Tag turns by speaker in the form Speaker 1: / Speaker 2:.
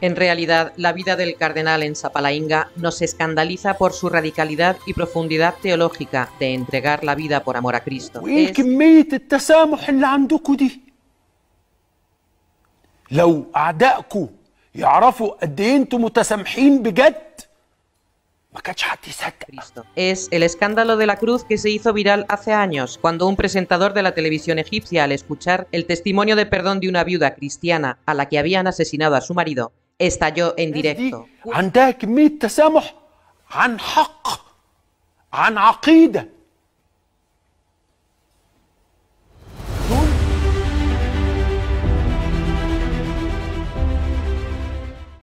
Speaker 1: En realidad, la vida del cardenal en Zapalainga nos escandaliza por su radicalidad y profundidad teológica de entregar la vida por amor a Cristo. Es... Cristo. Es el escándalo de la cruz que se hizo viral hace años, cuando un presentador de la televisión egipcia, al escuchar el testimonio de perdón de una viuda cristiana a la que habían asesinado a su marido, estalló en directo.